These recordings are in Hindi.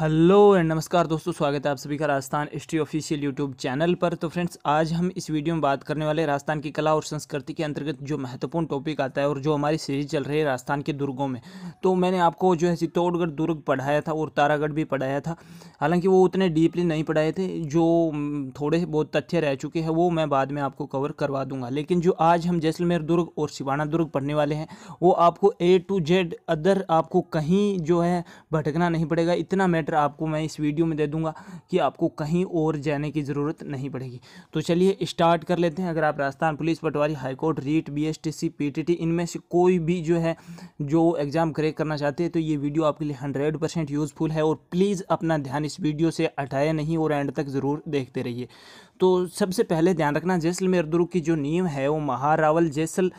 हेलो एंड नमस्कार दोस्तों स्वागत है आप सभी का Rajasthan history official YouTube channel पर तो फ्रेंड्स आज हम इस वीडियो में बात करने वाले राजस्थान की कला और संस्कृति के अंतर्गत जो महत्वपूर्ण टॉपिक आता है और जो हमारी सीरीज चल रही है राजस्थान के दुर्गों में तो मैंने आपको जो है चित्तौड़गढ़ दुर्ग पढ़ाया था और तारागढ़ भी पढ़ाया था हालाँकि वो उतने डीपली नहीं पढ़ाए थे जो थोड़े बहुत तथ्य रह चुके हैं वो मैं बाद में आपको कवर करवा दूंगा लेकिन जो आज हम जैसलमेर दुर्ग और शिवाना दुर्ग पढ़ने वाले हैं वो आपको ए टू जेड अदर आपको कहीं जो है भटकना नहीं पड़ेगा इतना मैटर मंत्र आपको मैं इस वीडियो में दे दूंगा कि आपको कहीं और जाने की ज़रूरत नहीं पड़ेगी तो चलिए स्टार्ट कर लेते हैं अगर आप Rajasthan police patwari high court REET B S T C P T T इनमें से कोई भी जो है जो एग्ज़ाम क्रैक करना चाहते हैं तो ये वीडियो आपके लिए हंड्रेड परसेंट यूज़फुल है और प्लीज़ अपना ध्यान इस वीडियो से हटाए नहीं और एंड तक ज़रूर देखते रहिए तो सबसे पहले ध्यान रखना जैसलमेर दुर्ग की जो नींव है वो महारावल जैसल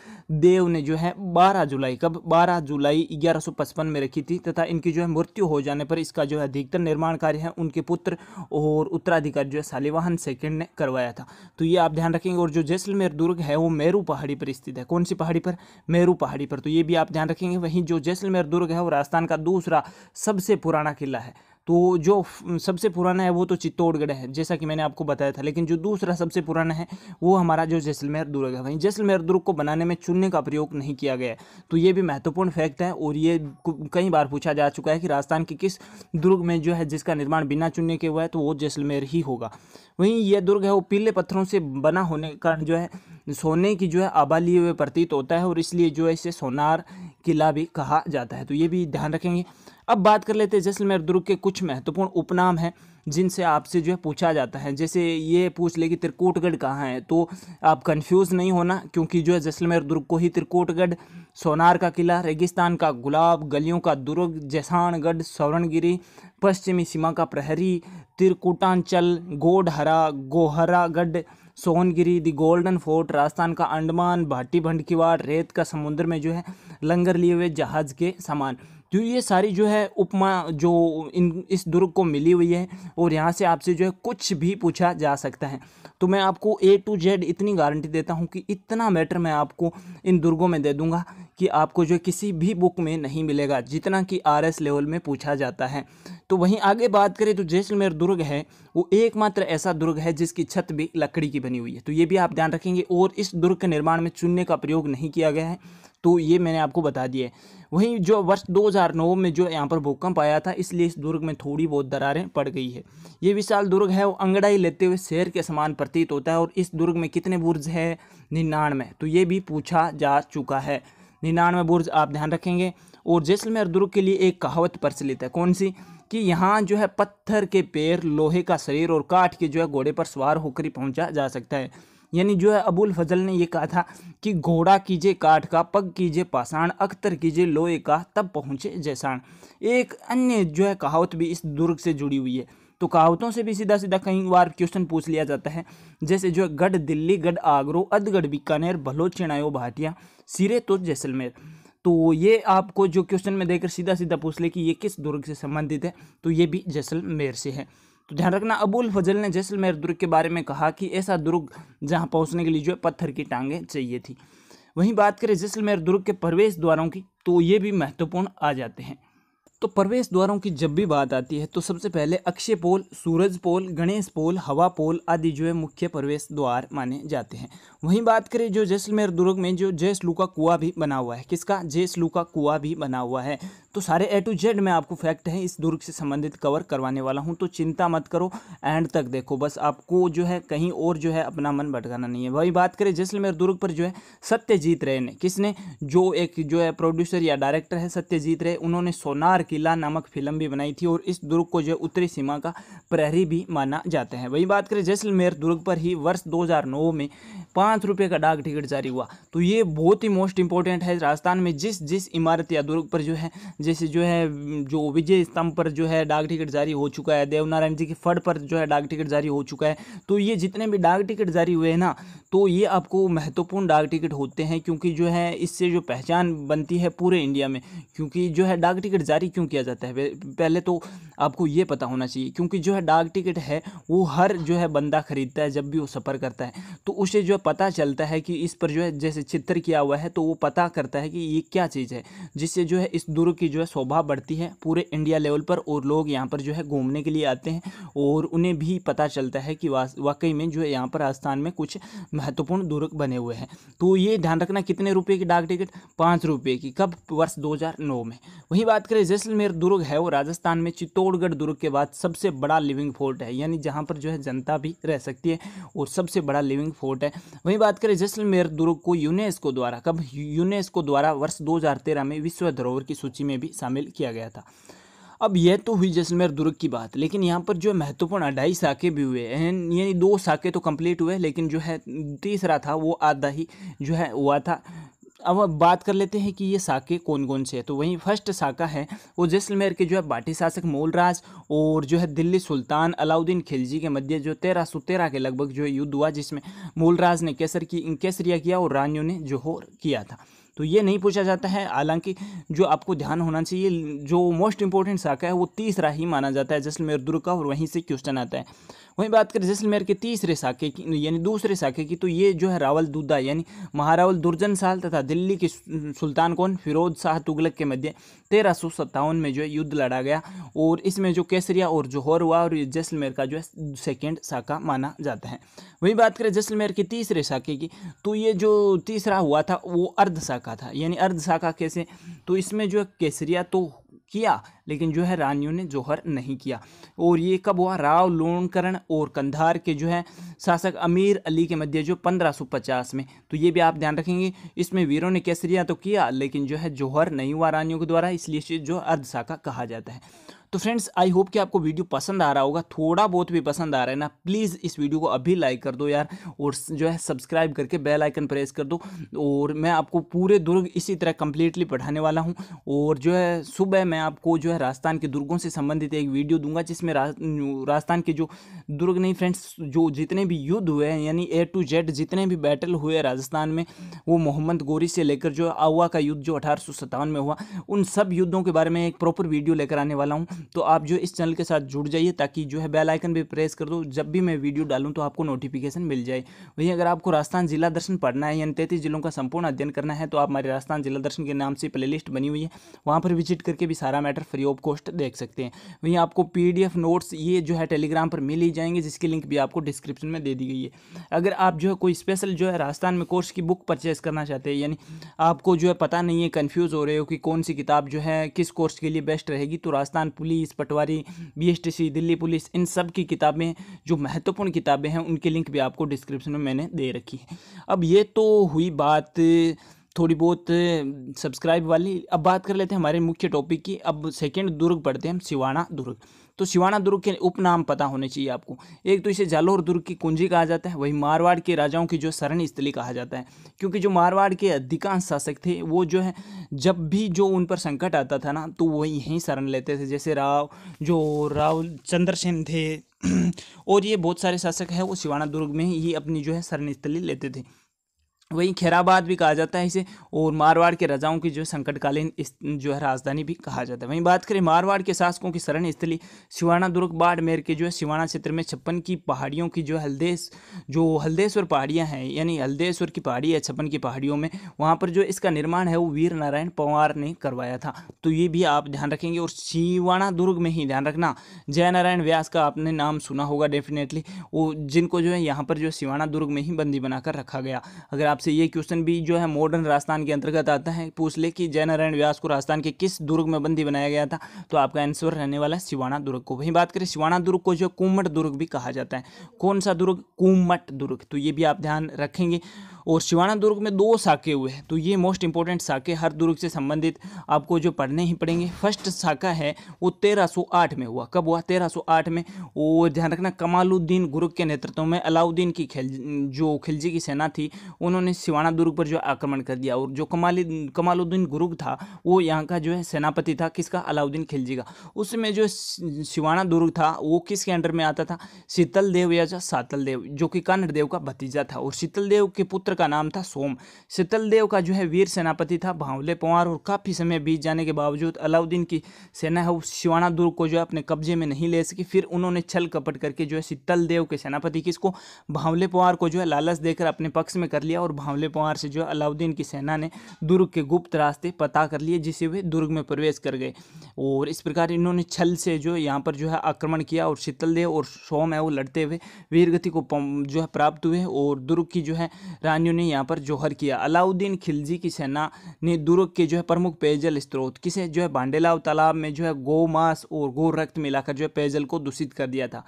देव ने जो है 12 जुलाई कब 12 जुलाई 1155 में रखी थी तथा इनकी जो है मृत्यु हो जाने पर इसका जो है अधिकतर निर्माण कार्य है उनके पुत्र और उत्तराधिकारी जो है सालिवाहन सेकेंड ने करवाया था तो ये आप ध्यान रखेंगे और जो जैसलमेर दुर्ग है वो मेरू पहाड़ी पर स्थित है कौन सी पहाड़ी पर मेरू पहाड़ी पर तो ये भी आप ध्यान रखेंगे वहीं जो जैसलमेर दुर्ग है वो राजस्थान का दूसरा सबसे पुराना किला है तो जो सबसे पुराना है वो तो चित्तौड़गढ़ है जैसा कि मैंने आपको बताया था लेकिन जो दूसरा सबसे पुराना है वो हमारा जो जैसलमेर दुर्ग है वहीं जैसलमेर दुर्ग को बनाने में चुनने का प्रयोग नहीं किया गया तो ये भी महत्वपूर्ण फैक्ट है और ये कई बार पूछा जा चुका है कि राजस्थान के किस दुर्ग में जो है जिसका निर्माण बिना चुनने के हुआ है तो वो जैसलमेर ही होगा वहीं यह दुर्ग है वो पीले पत्थरों से बना होने के कारण जो है सोने की जो है आबाली हुए प्रतीत होता है और इसलिए जो है इसे सोनार किला भी कहा जाता है तो ये भी ध्यान रखेंगे अब बात कर लेते हैं जैसलमेर दुर्ग के कुछ महत्वपूर्ण उपनाम हैं जिनसे आपसे जो है पूछा जाता है जैसे ये पूछ ले कि त्रिकोटगढ़ कहाँ है तो आप कंफ्यूज नहीं होना क्योंकि जो है जैसलमेर दुर्ग को ही त्रिकोटगढ़ सोनार का किला रेगिस्तान का गुलाब गलियों का दुर्ग जैसानगढ़ सौरणगिरी पश्चिमी सीमा का प्रहरी Trikutanchal Godhara Goharagarh Songiri the golden fort Rajasthan का अंडमान भाटी भंडकीवाड़ रेत का समुद्र में जो है लंगर लिए हुए जहाज के सामान तो ये सारी जो है उपमा जो इन इस दुर्ग को मिली हुई है और यहाँ से आपसे जो है कुछ भी पूछा जा सकता है तो मैं आपको ए टू जेड इतनी गारंटी देता हूँ कि इतना मैटर मैं आपको इन दुर्गों में दे दूँगा कि आपको जो किसी भी बुक में नहीं मिलेगा जितना कि आर एस लेवल में पूछा जाता है तो वहीं आगे बात करें तो जैसलमेर दुर्ग है वो एकमात्र ऐसा दुर्ग है जिसकी छत भी लकड़ी की बनी हुई है तो ये भी आप ध्यान रखेंगे और इस दुर्ग के निर्माण में चुनने का प्रयोग नहीं किया गया है तो ये मैंने आपको बता दिया है वहीं जो वर्ष 2009 में जो यहाँ पर भूकंप आया था इसलिए इस दुर्ग में थोड़ी बहुत दरारें पड़ गई है ये विशाल दुर्ग है वो अंगड़ाई लेते हुए शहर के समान प्रतीत होता है और इस दुर्ग में कितने बुर्ज है निन्यानवे तो ये भी पूछा जा चुका है निन्यानवे बुर्ज आप ध्यान रखेंगे और जैसलमेर दुर्ग के लिए एक कहावत प्रचलित है कौन सी कि यहाँ जो है पत्थर के पैर लोहे का शरीर और काठ के जो है घोड़े पर सवार होकर ही पहुँचा जा सकता है यानी जो है अबुल फजल ने ये कहा था कि घोड़ा कीजिए काठ का पग कीजिए पाषाण अख्तर कीजिए लोहे का तब पहुँचे जैसाण एक अन्य जो है कहावत भी इस दुर्ग से जुड़ी हुई है तो कहावतों से भी सीधा सीधा कई बार क्वेश्चन पूछ लिया जाता है जैसे जो है गढ़ दिल्ली गढ़ आगरो अधगढ़ बीकानेर भलो चिणायो भाटिया सिरे तो जैसलमेर तो ये आपको जो क्वेश्चन में देकर सीधा सीधा पूछ ले कि ये किस दुर्ग से संबंधित है तो ये भी जैसलमेर से है तो ध्यान रखना अबुल फजल ने जैसलमेर दुर्ग के बारे में कहा कि ऐसा दुर्ग जहाँ पहुँचने के लिए जो है पत्थर की टांगें चाहिए थी वहीं बात करें जैसलमेर दुर्ग के प्रवेश द्वारों की तो ये भी महत्वपूर्ण आ जाते हैं तो प्रवेश द्वारों की जब भी बात आती है तो सबसे पहले अक्षय पोल सूरज पोल गणेश पोल हवा पोल आदि जो है मुख्य प्रवेश द्वार माने जाते हैं वहीं बात करें जो जैसलमेर दुर्ग में जो जयसलू का कुआ भी बना हुआ है किसका जयसलू का कुआ भी बना हुआ है तो सारे ए टू जेड में आपको फैक्ट हैं इस दुर्ग से संबंधित कवर करवाने वाला हूँ तो चिंता मत करो एंड तक देखो बस आपको जो है कहीं और जो है अपना मन भटकाना नहीं है वही बात करें जैसलमेर दुर्ग पर जो है सत्यजीत रे ने किसने जो एक जो है प्रोड्यूसर या डायरेक्टर है सत्यजीत रे उन्होंने सोनार किला नामक फिल्म भी बनाई थी और इस दुर्ग को जो है उत्तरी सीमा का प्रहरी भी माना जाता है वही बात करें जैसलमेर दुर्ग पर ही वर्ष दो में पाँच रुपये का डाक टिकट जारी हुआ तो ये बहुत ही मोस्ट इंपॉर्टेंट है राजस्थान में जिस जिस इमारत या दुर्ग पर जो है जैसे जो है जो विजय स्तंभ पर जो है डाक टिकट जारी हो चुका है देवनारायण जी के फट पर जो है डाक टिकट जारी हो चुका है तो ये जितने भी डाक टिकट जारी हुए हैं ना तो ये आपको महत्वपूर्ण डाक टिकट होते हैं क्योंकि जो है इससे जो पहचान बनती है पूरे इंडिया में क्योंकि जो है डाक टिकट जारी क्यों किया जाता है पहले तो आपको ये पता होना चाहिए क्योंकि जो है डाक टिकट है वो हर जो है बंदा खरीदता है जब भी वो सफ़र करता है तो उसे जो है पता चलता है कि इस पर जो है जैसे चित्र किया हुआ है तो वो पता करता है कि ये क्या चीज़ है जिससे जो है इस दुर्ग की जो है शोभा बढ़ती है पूरे इंडिया लेवल पर और लोग यहाँ पर जो है घूमने के लिए आते हैं और उन्हें भी पता चलता है कि वाकई में जो है यहाँ पर राजस्थान में कुछ महत्वपूर्ण दुर्ग बने हुए हैं तो ये ध्यान रखना कितने रुपये की डाक टिकट पाँच रुपये की कब वर्ष दो में वही बात करें जैसलमेर दुर्ग है वो राजस्थान में चित्तौड़गढ़ दुर्ग के बाद सबसे बड़ा लिविंग फोर्ट है यानी जहाँ पर जो है जनता भी रह सकती है और सबसे बड़ा लिविंग फोर्ट है वहीं बात करें जैसलमेर दुर्ग को यूनेस्को द्वारा कब यूनेस्को द्वारा वर्ष 2013 में विश्व धरोहर की सूची में भी शामिल किया गया था अब यह तो हुई जैसलमेर दुर्ग की बात लेकिन यहाँ पर जो महत्वपूर्ण अढ़ाई साके भी हुए हैं यानी दो साके तो कंप्लीट हुए लेकिन जो है तीसरा था वो आधा ही जो है हुआ था अब अब बात कर लेते हैं कि ये साके कौन कौन से हैं तो वहीं फर्स्ट साका है वो जैसलमेर के जो है बाटी शासक मोलराज और जो है दिल्ली सुल्तान अलाउद्दीन खिलजी के मध्य जो तेरह सौ तेरह के लगभग जो है युद्ध हुआ जिसमें मोलराज ने केसर की केसरिया किया और रानियों ने जोहर किया था तो ये नहीं पूछा जाता है हालांकि जो आपको ध्यान होना चाहिए जो मोस्ट इंपॉर्टेंट शाखा है वो तीसरा ही माना जाता है जैसलमेर दुर्ग का और वहीं से क्वेश्चन आता है वहीं बात करें जैसलमेर के तीसरे शाखे की यानी दूसरे शाखे की तो ये जो है रावल दूदा यानी महारावल दुर्जन साल तथा दिल्ली के सुल्तान कौन फिरोज शाह तुगलक के मध्य तेरह सौ सत्तावन में जो है युद्ध लड़ा गया और इसमें जो केसरिया और जोहर हुआ और जैसलमेर का जो है सेकेंड शाखा माना जाता है वहीं बात करें जैसलमेर के तीसरे शाखे की तो ये जो तीसरा हुआ था वो अर्ध शाखा था यानी अर्ध शाखा कैसे तो इसमें जो है केसरिया तो किया लेकिन जो है रानियों ने जौहर नहीं किया और ये कब हुआ राव लोणकरण और कंधार के जो है शासक अमीर अली के मध्य जो 1550 में तो ये भी आप ध्यान रखेंगे इसमें वीरों ने कैसरिया तो किया लेकिन जो है जौहर नहीं हुआ रानियों के द्वारा इसलिए जो अर्धशाखा कहा जाता है तो फ्रेंड्स आई होप कि आपको वीडियो पसंद आ रहा होगा थोड़ा बहुत भी पसंद आ रहा है ना प्लीज़ इस वीडियो को अभी लाइक कर दो यार और जो है सब्सक्राइब करके बेल आइकन प्रेस कर दो और मैं आपको पूरे दुर्ग इसी तरह कम्प्लीटली पढ़ाने वाला हूँ और जो है सुबह मैं आपको जो है राजस्थान के दुर्गों से संबंधित एक वीडियो दूंगा जिसमें राजस्थान के जो दुर्ग नहीं फ्रेंड्स जो जितने भी युद्ध हुए हैं यानी ए टू जेड जितने भी बैटल हुए राजस्थान में वो मोहम्मद गोरी से लेकर जो आवा का युद्ध जो अठारह में हुआ उन सब युद्धों के बारे में एक प्रॉपर वीडियो लेकर आने वाला हूँ तो आप जो इस चैनल के साथ जुड़ जाइए ताकि जो है बेल आइकन भी प्रेस कर दो जब भी मैं वीडियो डालूँ तो आपको नोटिफिकेशन मिल जाए वहीं अगर आपको राजस्थान जिला दर्शन पढ़ना है यानी तैंतीस जिलों का संपूर्ण अध्ययन करना है तो आप हमारे राजस्थान जिला दर्शन के नाम से प्ले बनी हुई है वहाँ पर विजिट करके भी सारा मैटर फ्री ऑफ कॉस्ट देख सकते हैं वहीं आपको पी नोट्स ये जो है टेलीग्राम पर मिल ही जाएंगे जिसकी लिंक भी आपको डिस्क्रिप्शन में दे दी गई है अगर आप जो है कोई स्पेशल जो है राजस्थान में कोर्स की बुक परचेस करना चाहते हैं यानी आपको जो है पता नहीं है कन्फ्यूज़ हो रहे हो कि कौन सी किताब जो है किस कोर्स के लिए बेस्ट रहेगी तो Rajasthan police police patwari BSTC Delhi police इन सब की किताबें जो महत्वपूर्ण किताबें हैं उनके लिंक भी आपको डिस्क्रिप्शन में मैंने दे रखी है अब ये तो हुई बात थोड़ी बहुत सब्सक्राइब वाली अब बात कर लेते हैं हमारे मुख्य टॉपिक की अब सेकेंड दुर्ग पढ़ते हैं हम सिवाना दुर्ग तो शिवाना दुर्ग के उपनाम पता होने चाहिए आपको एक तो इसे जालोर दुर्ग की कुंजी कहा जाता है वही मारवाड़ के राजाओं की जो शरण स्थली कहा जाता है क्योंकि जो मारवाड़ के अधिकांश शासक थे वो जो है जब भी जो उन पर संकट आता था ना तो वही यहीं शरण लेते थे जैसे राव जो राव चंद्रसेन थे और ये बहुत सारे शासक हैं वो शिवाना दुर्ग में ही अपनी जो है शरण स्थली लेते थे वहीं खैराबाद भी कहा जाता है इसे और मारवाड़ के राजाओं की जो संकटकालीन जो है राजधानी भी कहा जाता है वहीं बात करें मारवाड़ के शासकों की शरण स्थली सिवाना दुर्ग बाड़मेर के जो है सिवाना क्षेत्र में छप्पन की पहाड़ियों की जो हल्देश जो हल्देश्वर पहाड़ियाँ हैं यानी हल्देश्वर की पहाड़ी है छप्पन की पहाड़ियों में वहाँ पर जो इसका निर्माण है वो वीर नारायण पवार ने करवाया था तो ये भी आप ध्यान रखेंगे और सिवाना दुर्ग में ही ध्यान रखना जय नारायण व्यास का आपने नाम सुना होगा डेफिनेटली वो जिनको जो है यहाँ पर जो सिवाना दुर्ग में ही बंदी बनाकर रखा गया अगर आप आपसे ये क्वेश्चन भी जो है मॉडर्न राजस्थान के अंतर्गत आता है पूछ ले कि जयनारायण व्यास को राजस्थान के किस दुर्ग में बंदी बनाया गया था तो आपका आंसर रहने वाला है शिवाना दुर्ग को वहीं बात करें शिवाना दुर्ग को जो कुमट दुर्ग भी कहा जाता है कौन सा दुर्ग कुमट दुर्ग तो ये भी आप ध्यान रखेंगे और शिवाना दुर्ग में दो साके हुए हैं तो ये मोस्ट इंपॉर्टेंट शाखे हर दुर्ग से संबंधित आपको जो पढ़ने ही पड़ेंगे फर्स्ट शाखा है वो 1308 में हुआ कब हुआ 1308 में वो ध्यान रखना कमालुद्दीन गुरु के नेतृत्व में अलाउद्दीन की खिल जो खिलजी की सेना थी उन्होंने उन्होंने सिवाना दुर्ग पर जो आक्रमण कर दिया और जो कमाली कमालुद्दीन गुरुग था वो यहाँ का जो है सेनापति था किसका अलाउद्दीन खिलजी का उसमें जो सिवाना दुर्ग था वो किसके अंडर में आता था शीतल देव या जो सातल देव जो कि कानड़ देव का भतीजा था और शीतल देव के पुत्र का नाम था सोम शीतल देव का जो है वीर सेनापति था भावले पंवार और काफ़ी समय बीत जाने के बावजूद अलाउद्दीन की सेना है वो सिवाना दुर्ग को जो है अपने कब्जे में नहीं ले सकी फिर उन्होंने छल कपट करके जो है शीतल देव के सेनापति किसको भावले पंवार को जो है लालच देकर अपने पक्ष में कर लिया और और भावले पंवार से जो है अलाउद्दीन की सेना ने दुर्ग के गुप्त रास्ते पता कर लिए जिसे वे दुर्ग में प्रवेश कर गए और इस प्रकार इन्होंने छल से जो यहाँ पर जो है आक्रमण किया और शीतलदेव और सोम है वो लड़ते हुए वीरगति को जो है प्राप्त हुए और दुर्ग की जो है रानियों ने यहाँ पर जौहर किया अलाउद्दीन खिलजी की सेना ने दुर्ग के जो है प्रमुख पेयजल स्त्रोत किसे जो है बांडेलाव तालाब में जो है गौ मांस और गौ रक्त मिलाकर जो है पेयजल को दूषित कर दिया था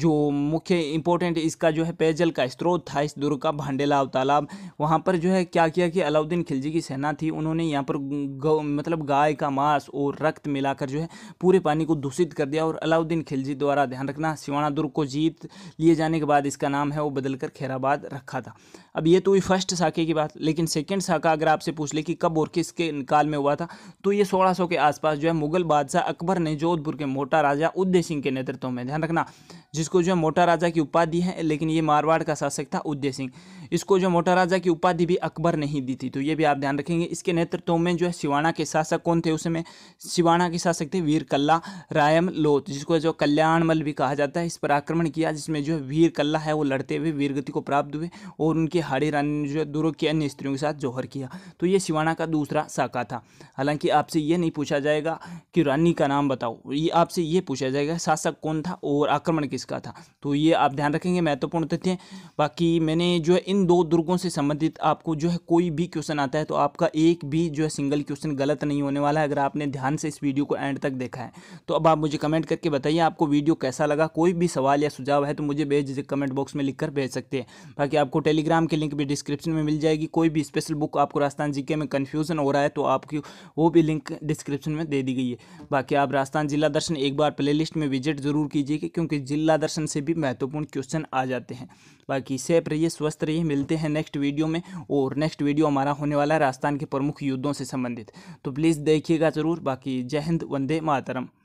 जो मुख्य इंपॉर्टेंट इसका जो है पेयजल का स्रोत था इस दुर्ग का भांडेलाव तालाब वहाँ पर जो है क्या किया कि अलाउद्दीन खिलजी की सेना थी उन्होंने यहाँ पर गौ मतलब गाय का मांस और रक्त मिलाकर जो है पूरे पानी को दूषित कर दिया और अलाउद्दीन खिलजी द्वारा ध्यान रखना सिवाना दुर्ग को जीत लिए जाने के बाद इसका नाम है वो बदलकर खैराबाद रखा था अब ये तो हुई फर्स्ट शाखे की बात लेकिन सेकेंड शाखा अगर आपसे पूछ ले कि कब और किसके काल में हुआ था तो ये सोलह के आसपास जो है मुगल बादशाह अकबर ने जोधपुर के मोटा राजा उदय सिंह के नेतृत्व में ध्यान रखना जिस इसको जो है मोटा राजा की उपाधि है लेकिन ये मारवाड़ का शासक था उदय सिंह इसको जो मोटा राजा की उपाधि भी अकबर नहीं दी थी तो ये भी आप ध्यान रखेंगे इसके नेतृत्व में जो है शिवाना के शासक कौन थे उसमें शिवाणा शिवाना के शासक थे वीर कल्ला रायम लोत जिसको जो कल्याणमल भी कहा जाता है इस पर आक्रमण किया जिसमें जो है वीर कल्ला है वो लड़ते हुए वीरगति को प्राप्त हुए और उनकी हाड़ी रानी ने जो है दुर्ग की अन्य स्त्रियों के साथ जौहर किया तो ये शिवाना का दूसरा शाखा था हालांकि आपसे ये नहीं पूछा जाएगा कि रानी का नाम बताओ ये आपसे ये पूछा जाएगा शासक कौन था और आक्रमण किसका चुका था तो ये आप ध्यान रखेंगे महत्वपूर्ण तथ्य बाकी मैंने जो है इन दो दुर्गों से संबंधित आपको जो है कोई भी क्वेश्चन आता है तो आपका एक भी जो है सिंगल क्वेश्चन गलत नहीं होने वाला है अगर आपने ध्यान से इस वीडियो को एंड तक देखा है तो अब आप मुझे कमेंट करके बताइए आपको वीडियो कैसा लगा कोई भी सवाल या सुझाव है तो मुझे भेज कमेंट बॉक्स में लिखकर भेज सकते हैं बाकी आपको टेलीग्राम के लिंक भी डिस्क्रिप्शन में मिल जाएगी कोई भी स्पेशल बुक आपको राजस्थान जी में कन्फ्यूजन हो रहा है तो आपकी वो भी लिंक डिस्क्रिप्शन में दे दी गई है बाकी आप राजस्थान जिला दर्शन एक बार प्लेलिस्ट में विजिट जरूर कीजिए क्योंकि जिला दर्शन से भी महत्वपूर्ण क्वेश्चन आ जाते हैं बाकी सेफ रहिए स्वस्थ रहिए मिलते हैं नेक्स्ट वीडियो में और नेक्स्ट वीडियो हमारा होने वाला है राजस्थान के प्रमुख युद्धों से संबंधित तो प्लीज़ देखिएगा ज़रूर बाकी जय हिंद वंदे मातरम